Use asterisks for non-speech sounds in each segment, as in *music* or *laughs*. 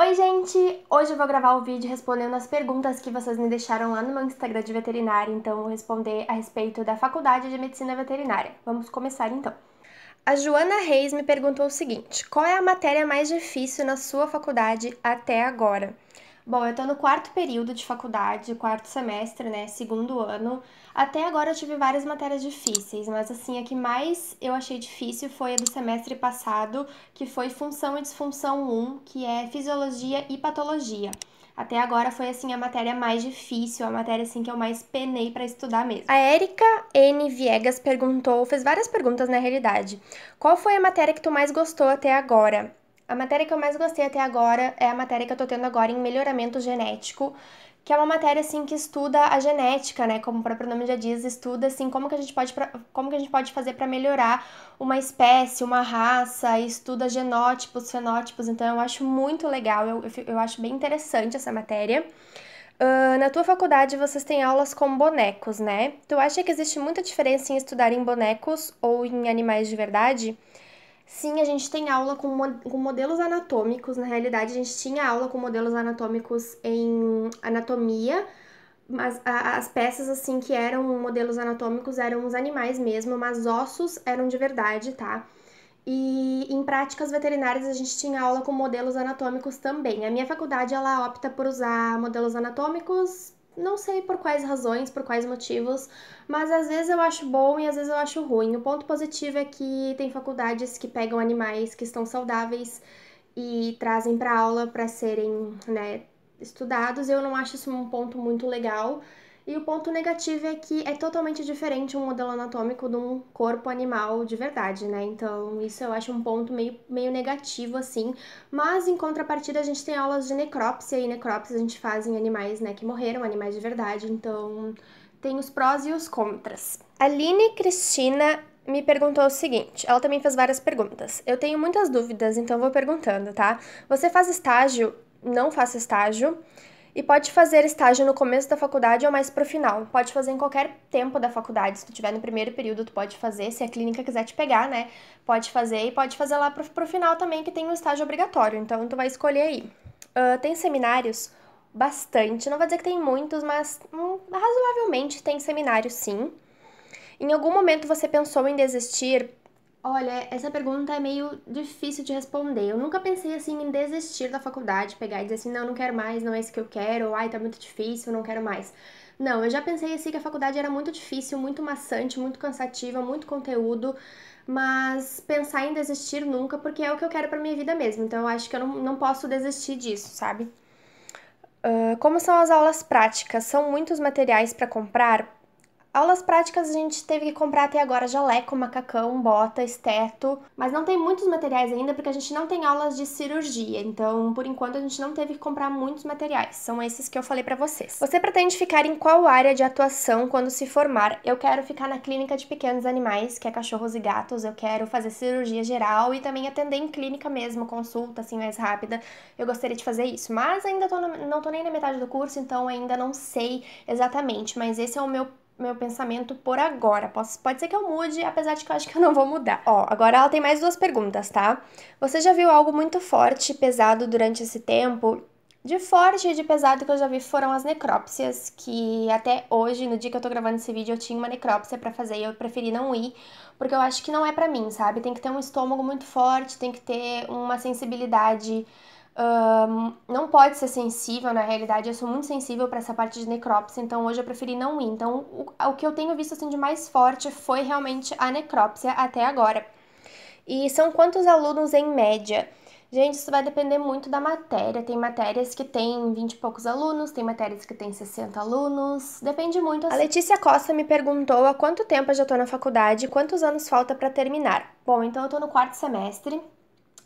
Oi, gente! Hoje eu vou gravar o vídeo respondendo as perguntas que vocês me deixaram lá no meu Instagram de veterinária, então vou responder a respeito da Faculdade de Medicina Veterinária. Vamos começar então. A Joana Reis me perguntou o seguinte: qual é a matéria mais difícil na sua faculdade até agora? Bom, eu tô no quarto período de faculdade, quarto semestre, né? Segundo ano. Até agora eu tive várias matérias difíceis, mas assim, a que mais eu achei difícil foi a do semestre passado, que foi Função e Disfunção 1, que é Fisiologia e Patologia. Até agora foi assim a matéria mais difícil, a matéria assim que eu mais penei para estudar mesmo. A Érica N Viegas perguntou, fez várias perguntas na realidade. Qual foi a matéria que tu mais gostou até agora? A matéria que eu mais gostei até agora é a matéria que eu tô tendo agora em melhoramento genético, que é uma matéria assim que estuda a genética, né? Como o próprio nome já diz, estuda assim como que a gente pode como que a gente pode fazer para melhorar uma espécie, uma raça, estuda genótipos, fenótipos. Então eu acho muito legal, eu, eu acho bem interessante essa matéria. Uh, na tua faculdade vocês têm aulas com bonecos, né? Tu acha que existe muita diferença em estudar em bonecos ou em animais de verdade? Sim, a gente tem aula com, com modelos anatômicos. Na realidade, a gente tinha aula com modelos anatômicos em anatomia, mas as peças assim que eram modelos anatômicos eram os animais mesmo, mas ossos eram de verdade, tá? E em práticas veterinárias a gente tinha aula com modelos anatômicos também. A minha faculdade ela opta por usar modelos anatômicos não sei por quais razões, por quais motivos, mas às vezes eu acho bom e às vezes eu acho ruim. O ponto positivo é que tem faculdades que pegam animais que estão saudáveis e trazem para aula para serem né, estudados. Eu não acho isso um ponto muito legal, e o ponto negativo é que é totalmente diferente um modelo anatômico de um corpo animal de verdade, né? Então, isso eu acho um ponto meio, meio negativo, assim. Mas, em contrapartida, a gente tem aulas de necrópsia, e necrópsia a gente faz em animais, né, que morreram, animais de verdade. Então, tem os prós e os contras. Aline Cristina me perguntou o seguinte: ela também fez várias perguntas. Eu tenho muitas dúvidas, então vou perguntando, tá? Você faz estágio? Não faço estágio. E pode fazer estágio no começo da faculdade ou mais pro final. Pode fazer em qualquer tempo da faculdade. Se tu tiver no primeiro período, tu pode fazer. Se a clínica quiser te pegar, né? Pode fazer. E pode fazer lá pro, pro final também, que tem um estágio obrigatório. Então, tu vai escolher aí. Uh, tem seminários? Bastante. Não vou dizer que tem muitos, mas hum, razoavelmente tem seminários, sim. Em algum momento você pensou em desistir Olha, essa pergunta é meio difícil de responder. Eu nunca pensei assim em desistir da faculdade, pegar e dizer assim, não, não quero mais, não é isso que eu quero, ou, ai, tá muito difícil, não quero mais. Não, eu já pensei assim que a faculdade era muito difícil, muito maçante, muito cansativa, muito conteúdo, mas pensar em desistir nunca, porque é o que eu quero para minha vida mesmo. Então eu acho que eu não, não posso desistir disso, sabe? Uh, como são as aulas práticas? São muitos materiais para comprar? Aulas práticas a gente teve que comprar até agora jaleco, macacão, bota, esteto, mas não tem muitos materiais ainda porque a gente não tem aulas de cirurgia, então por enquanto a gente não teve que comprar muitos materiais. São esses que eu falei para vocês. Você pretende ficar em qual área de atuação quando se formar? Eu quero ficar na clínica de pequenos animais, que é cachorros e gatos. Eu quero fazer cirurgia geral e também atender em clínica mesmo, consulta assim mais rápida. Eu gostaria de fazer isso, mas ainda tô não tô nem na metade do curso, então ainda não sei exatamente, mas esse é o meu meu pensamento por agora. Posso, pode ser que eu mude, apesar de que eu acho que eu não vou mudar. Ó, agora ela tem mais duas perguntas, tá? Você já viu algo muito forte e pesado durante esse tempo? De forte e de pesado que eu já vi foram as necrópsias, que até hoje, no dia que eu tô gravando esse vídeo, eu tinha uma necrópsia para fazer e eu preferi não ir, porque eu acho que não é para mim, sabe? Tem que ter um estômago muito forte, tem que ter uma sensibilidade um, não pode ser sensível, na realidade, eu sou muito sensível para essa parte de necrópsia, então hoje eu preferi não ir. Então, o, o que eu tenho visto assim de mais forte foi realmente a necrópsia até agora. E são quantos alunos em média? Gente, isso vai depender muito da matéria. Tem matérias que tem 20 e poucos alunos, tem matérias que tem 60 alunos. Depende muito. Assim. A Letícia Costa me perguntou há quanto tempo eu já tô na faculdade e quantos anos falta para terminar. Bom, então eu tô no quarto semestre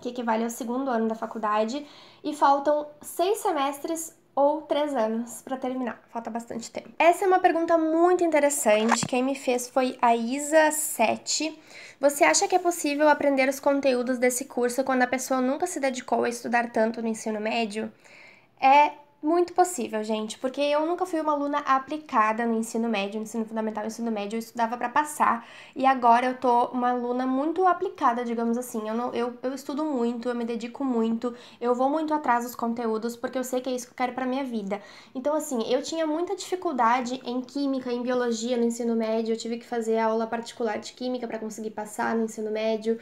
que equivale ao segundo ano da faculdade, e faltam seis semestres ou três anos para terminar. Falta bastante tempo. Essa é uma pergunta muito interessante. Quem me fez foi a Isa 7. Você acha que é possível aprender os conteúdos desse curso quando a pessoa nunca se dedicou a estudar tanto no ensino médio? É muito possível, gente, porque eu nunca fui uma aluna aplicada no ensino médio, no ensino fundamental, no ensino médio, eu estudava para passar e agora eu tô uma aluna muito aplicada, digamos assim. Eu, não, eu, eu estudo muito, eu me dedico muito, eu vou muito atrás dos conteúdos porque eu sei que é isso que eu quero para minha vida. Então, assim, eu tinha muita dificuldade em química, em biologia no ensino médio, eu tive que fazer aula particular de química para conseguir passar no ensino médio.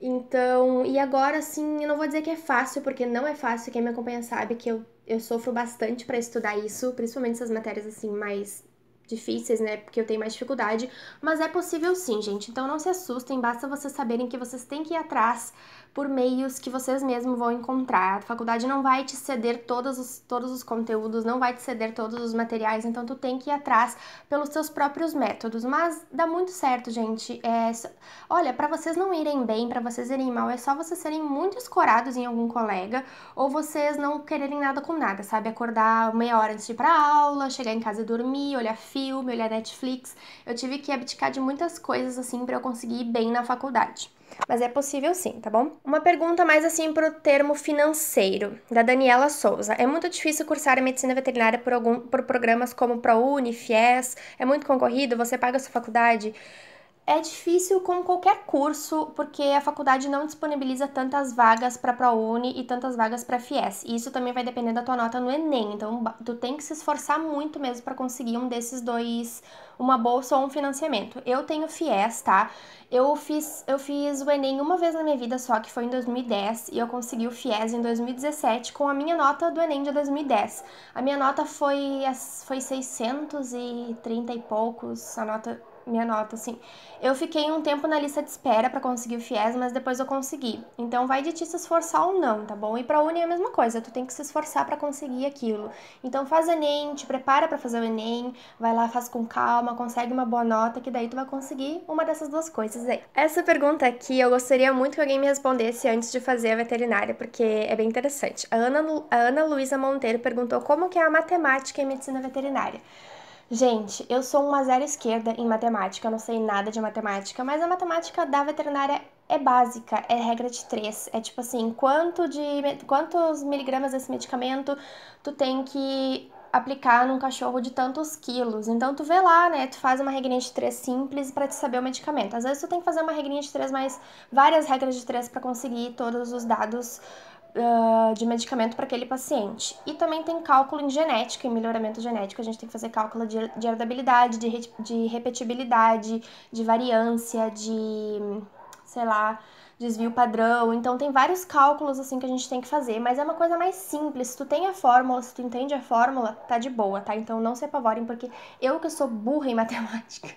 Então, e agora assim eu não vou dizer que é fácil, porque não é fácil, quem me acompanha sabe que eu eu sofro bastante para estudar isso, principalmente essas matérias assim mais difíceis, né? Porque eu tenho mais dificuldade, mas é possível sim, gente. Então não se assustem, basta vocês saberem que vocês têm que ir atrás, por meios que vocês mesmos vão encontrar. A faculdade não vai te ceder todos os, todos os conteúdos, não vai te ceder todos os materiais, então tu tem que ir atrás pelos seus próprios métodos. Mas dá muito certo, gente. É, olha, para vocês não irem bem, para vocês irem mal, é só vocês serem muito escorados em algum colega ou vocês não quererem nada com nada, sabe? Acordar meia hora antes de ir pra aula, chegar em casa e dormir, olhar filme, olhar Netflix. Eu tive que abdicar de muitas coisas assim para eu conseguir ir bem na faculdade mas é possível sim, tá bom? Uma pergunta mais assim pro termo financeiro, da Daniela Souza. É muito difícil cursar medicina veterinária por, algum, por programas como ProUni, FIES, é muito concorrido, você paga a sua faculdade. É difícil com qualquer curso, porque a faculdade não disponibiliza tantas vagas para ProUni e tantas vagas para FIES. E isso também vai depender da tua nota no Enem. Então, tu tem que se esforçar muito mesmo para conseguir um desses dois, uma bolsa ou um financiamento. Eu tenho FIES, tá? Eu fiz, eu fiz o Enem uma vez na minha vida só, que foi em 2010, e eu consegui o FIES em 2017 com a minha nota do Enem de 2010. A minha nota foi, foi 630 e poucos, a nota minha nota, assim. Eu fiquei um tempo na lista de espera para conseguir o FIES, mas depois eu consegui. Então vai de ti se esforçar ou não, tá bom? E pra Uni é a mesma coisa, tu tem que se esforçar para conseguir aquilo. Então faz ENEM, te prepara para fazer o ENEM, vai lá, faz com calma, consegue uma boa nota, que daí tu vai conseguir uma dessas duas coisas aí. Essa pergunta aqui eu gostaria muito que alguém me respondesse antes de fazer a veterinária, porque é bem interessante. A Ana, a Ana Luísa Monteiro perguntou como que é a matemática em medicina veterinária. Gente, eu sou uma zero esquerda em matemática, não sei nada de matemática, mas a matemática da veterinária é básica, é regra de três. É tipo assim, quanto de quantos miligramas desse medicamento tu tem que aplicar num cachorro de tantos quilos. Então tu vê lá, né? Tu faz uma regrinha de três simples para te saber o medicamento. Às vezes tu tem que fazer uma regrinha de três mais várias regras de três para conseguir todos os dados uh, de medicamento para aquele paciente. E também tem cálculo em genética, em melhoramento genético, a gente tem que fazer cálculo de, de herdabilidade, de, re, de repetibilidade, de variância, de sei lá, desvio padrão. Então tem vários cálculos assim que a gente tem que fazer, mas é uma coisa mais simples. Se tu tem a fórmula, se tu entende a fórmula, tá de boa, tá? Então não se apavorem, porque eu que sou burra em *laughs* matemática,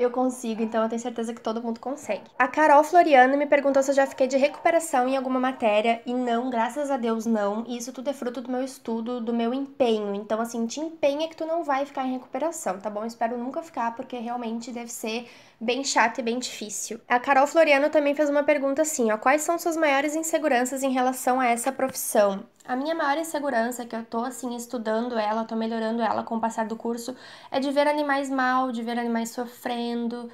eu consigo, então eu tenho certeza que todo mundo consegue. A Carol Floriano me perguntou se eu já fiquei de recuperação em alguma matéria, e não, graças a Deus não. E isso tudo é fruto do meu estudo, do meu empenho. Então, assim, te empenha que tu não vai ficar em recuperação, tá bom? espero nunca ficar, porque realmente deve ser bem chato e bem difícil. A Carol Floriano também fez uma pergunta assim, ó, quais são suas maiores inseguranças em relação a essa profissão? A minha maior insegurança, que eu tô assim estudando ela, tô melhorando ela com o passar do curso, é de ver animais mal, de ver animais sofrendo.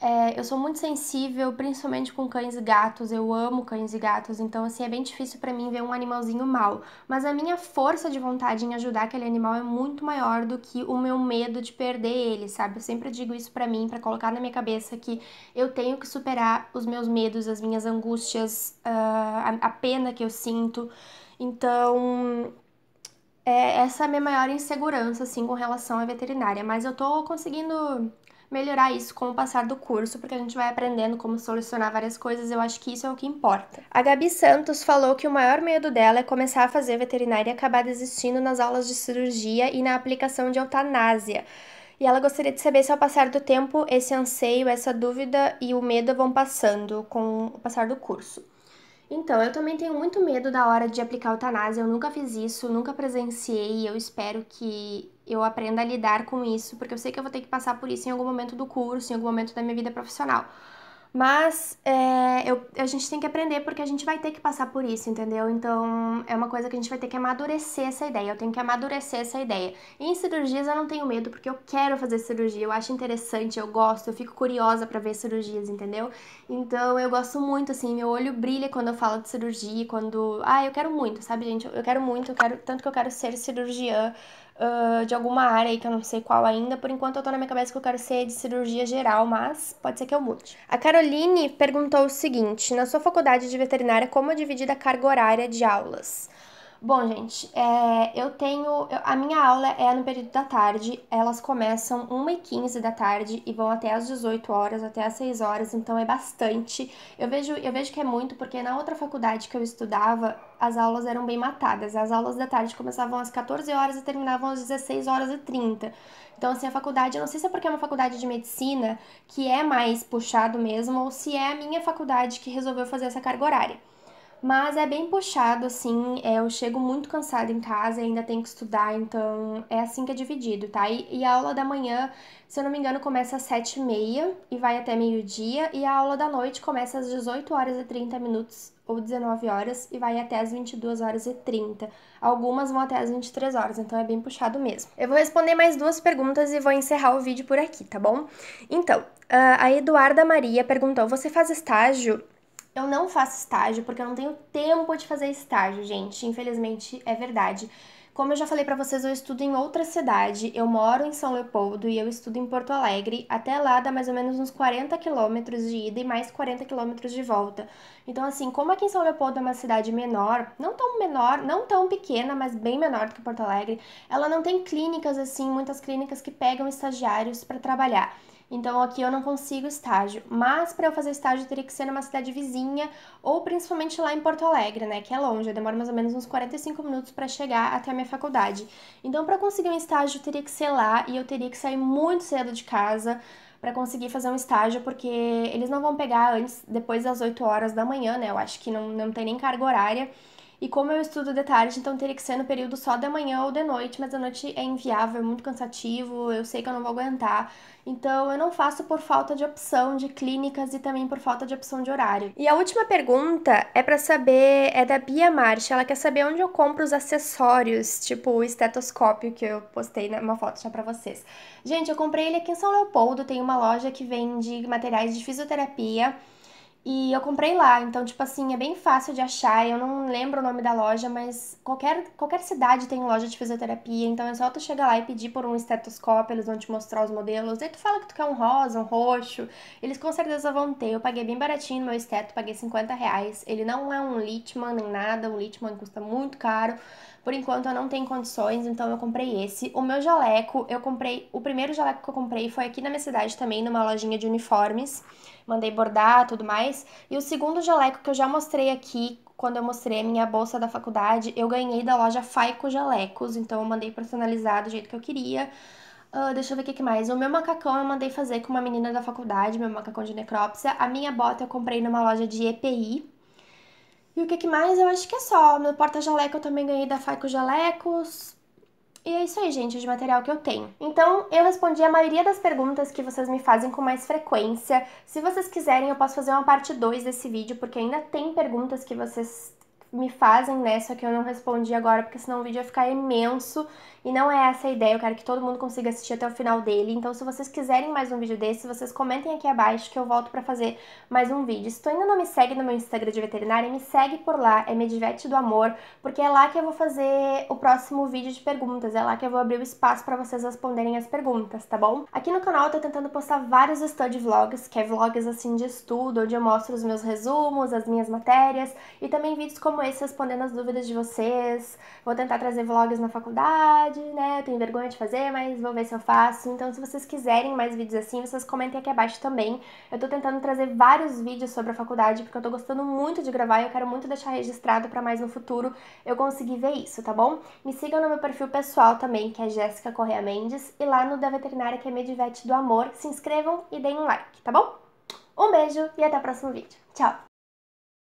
É, eu sou muito sensível, principalmente com cães e gatos. Eu amo cães e gatos, então assim é bem difícil para mim ver um animalzinho mal. Mas a minha força de vontade em ajudar aquele animal é muito maior do que o meu medo de perder ele, sabe? Eu sempre digo isso para mim, para colocar na minha cabeça que eu tenho que superar os meus medos, as minhas angústias, ah, a pena que eu sinto. Então, é, essa é a minha maior insegurança, assim, com relação à veterinária. Mas eu tô conseguindo melhorar isso com o passar do curso, porque a gente vai aprendendo como solucionar várias coisas, eu acho que isso é o que importa. A Gabi Santos falou que o maior medo dela é começar a fazer veterinária e acabar desistindo nas aulas de cirurgia e na aplicação de eutanásia. E ela gostaria de saber se ao passar do tempo esse anseio, essa dúvida e o medo vão passando com o passar do curso. Então, eu também tenho muito medo da hora de aplicar eutanásia. Eu nunca fiz isso, nunca presenciei. Eu espero que eu aprenda a lidar com isso, porque eu sei que eu vou ter que passar por isso em algum momento do curso, em algum momento da minha vida profissional. Mas é, eu, a gente tem que aprender porque a gente vai ter que passar por isso, entendeu? Então é uma coisa que a gente vai ter que amadurecer essa ideia. Eu tenho que amadurecer essa ideia. E em cirurgias eu não tenho medo porque eu quero fazer cirurgia, eu acho interessante, eu gosto, eu fico curiosa para ver cirurgias, entendeu? Então eu gosto muito, assim, meu olho brilha quando eu falo de cirurgia, quando. Ah, eu quero muito, sabe, gente? Eu quero muito, eu quero tanto que eu quero ser cirurgiã. Uh, de alguma área aí que eu não sei qual ainda. Por enquanto eu tô na minha cabeça que eu quero ser de cirurgia geral, mas pode ser que eu mude. A Carol Caroline perguntou o seguinte: na sua faculdade de veterinária, como é dividida a carga horária de aulas? Bom, gente, é, eu tenho. Eu, a minha aula é no período da tarde. Elas começam 1h15 da tarde e vão até às 18 horas, até às 6 horas, então é bastante. Eu vejo, eu vejo que é muito, porque na outra faculdade que eu estudava, as aulas eram bem matadas. As aulas da tarde começavam às 14 horas e terminavam às 16 horas e 30. Então, assim, a faculdade, eu não sei se é porque é uma faculdade de medicina que é mais puxado mesmo, ou se é a minha faculdade que resolveu fazer essa carga horária. Mas é bem puxado, assim, é, eu chego muito cansada em casa, ainda tenho que estudar, então é assim que é dividido, tá? E, e a aula da manhã, se eu não me engano, começa às 7h30 e vai até meio-dia, e a aula da noite começa às 18 horas e 30 minutos ou 19 horas e vai até as 22 horas e 30. Algumas vão até as 23 horas, então é bem puxado mesmo. Eu vou responder mais duas perguntas e vou encerrar o vídeo por aqui, tá bom? Então, ah, a Eduarda Maria perguntou: "Você faz estágio eu não faço estágio porque eu não tenho tempo de fazer estágio, gente. Infelizmente é verdade. Como eu já falei para vocês, eu estudo em outra cidade, eu moro em São Leopoldo e eu estudo em Porto Alegre. Até lá dá mais ou menos uns 40 quilômetros de ida e mais 40 quilômetros de volta. Então, assim, como aqui em São Leopoldo é uma cidade menor, não tão menor, não tão pequena, mas bem menor do que Porto Alegre, ela não tem clínicas assim, muitas clínicas que pegam estagiários para trabalhar. Então aqui eu não consigo estágio, mas para eu fazer estágio teria que ser numa cidade vizinha ou principalmente lá em Porto Alegre, né, que é longe, eu demoro mais ou menos uns 45 minutos para chegar até a minha faculdade. Então para conseguir um estágio teria que ser lá e eu teria que sair muito cedo de casa para conseguir fazer um estágio, porque eles não vão pegar antes, depois das 8 horas da manhã, né? Eu acho que não, não tem nem carga horária. E como eu estudo de tarde, então teria que ser no período só da manhã ou de noite, mas a noite é inviável, é muito cansativo, eu sei que eu não vou aguentar. Então eu não faço por falta de opção de clínicas e também por falta de opção de horário. E a última pergunta é para saber, é da Bia Marcha, ela quer saber onde eu compro os acessórios, tipo o estetoscópio que eu postei uma foto já para vocês. Gente, eu comprei ele aqui em São Leopoldo, tem uma loja que vende materiais de fisioterapia e eu comprei lá, então, tipo assim, é bem fácil de achar. Eu não lembro o nome da loja, mas qualquer, qualquer cidade tem loja de fisioterapia, então é só tu chegar lá e pedir por um estetoscópio, eles vão te mostrar os modelos. Daí tu fala que tu quer um rosa, um roxo, eles com certeza vão ter. Eu paguei bem baratinho no meu esteto, paguei 50 reais. Ele não é um Litman nem nada, o Litman custa muito caro, por enquanto eu não tenho condições, então eu comprei esse. O meu jaleco, eu comprei. O primeiro jaleco que eu comprei foi aqui na minha cidade também, numa lojinha de uniformes. Mandei bordar tudo mais. E o segundo jaleco que eu já mostrei aqui, quando eu mostrei a minha bolsa da faculdade, eu ganhei da loja Faico Jalecos, então eu mandei personalizado do jeito que eu queria. Uh, deixa eu ver o que mais. O meu macacão eu mandei fazer com uma menina da faculdade, meu macacão de necrópsia. A minha bota eu comprei numa loja de EPI, e o que, que mais? Eu acho que é só. No porta-jaleco eu também ganhei da Faico Jalecos. E é isso aí, gente, de material que eu tenho. Então, eu respondi a maioria das perguntas que vocês me fazem com mais frequência. Se vocês quiserem, eu posso fazer uma parte 2 desse vídeo, porque ainda tem perguntas que vocês me fazem, né? Só que eu não respondi agora, porque senão o vídeo ia ficar imenso. E não é essa a ideia, eu quero que todo mundo consiga assistir até o final dele. Então, se vocês quiserem mais um vídeo desse, vocês comentem aqui abaixo que eu volto pra fazer mais um vídeo. Se tu ainda não me segue no meu Instagram de veterinária, me segue por lá, é Medivete do Amor, porque é lá que eu vou fazer o próximo vídeo de perguntas, é lá que eu vou abrir o espaço pra vocês responderem as perguntas, tá bom? Aqui no canal eu tô tentando postar vários study vlogs, que é vlogs assim de estudo, onde eu mostro os meus resumos, as minhas matérias, e também vídeos como amo respondendo as dúvidas de vocês. Vou tentar trazer vlogs na faculdade, né? Tenho vergonha de fazer, mas vou ver se eu faço. Então, se vocês quiserem mais vídeos assim, vocês comentem aqui abaixo também. Eu tô tentando trazer vários vídeos sobre a faculdade, porque eu tô gostando muito de gravar e eu quero muito deixar registrado para mais no futuro eu conseguir ver isso, tá bom? Me sigam no meu perfil pessoal também, que é Jéssica Correa Mendes, e lá no da veterinária, que é Medivete do Amor. Se inscrevam e deem um like, tá bom? Um beijo e até o próximo vídeo. Tchau!